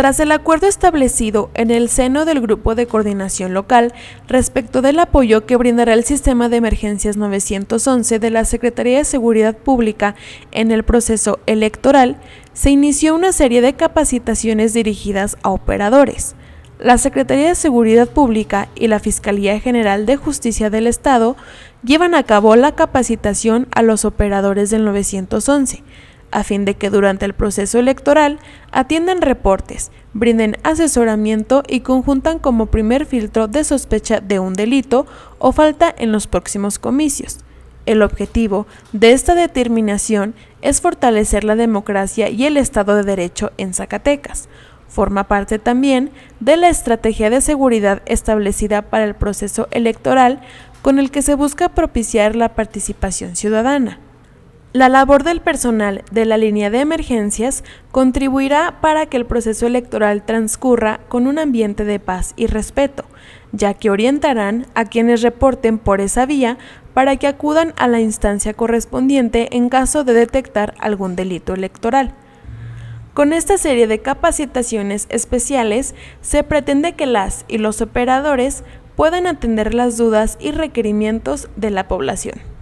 Tras el acuerdo establecido en el seno del Grupo de Coordinación Local respecto del apoyo que brindará el Sistema de Emergencias 911 de la Secretaría de Seguridad Pública en el proceso electoral, se inició una serie de capacitaciones dirigidas a operadores. La Secretaría de Seguridad Pública y la Fiscalía General de Justicia del Estado llevan a cabo la capacitación a los operadores del 911 a fin de que durante el proceso electoral atiendan reportes, brinden asesoramiento y conjuntan como primer filtro de sospecha de un delito o falta en los próximos comicios. El objetivo de esta determinación es fortalecer la democracia y el Estado de Derecho en Zacatecas. Forma parte también de la estrategia de seguridad establecida para el proceso electoral con el que se busca propiciar la participación ciudadana. La labor del personal de la línea de emergencias contribuirá para que el proceso electoral transcurra con un ambiente de paz y respeto, ya que orientarán a quienes reporten por esa vía para que acudan a la instancia correspondiente en caso de detectar algún delito electoral. Con esta serie de capacitaciones especiales se pretende que las y los operadores puedan atender las dudas y requerimientos de la población.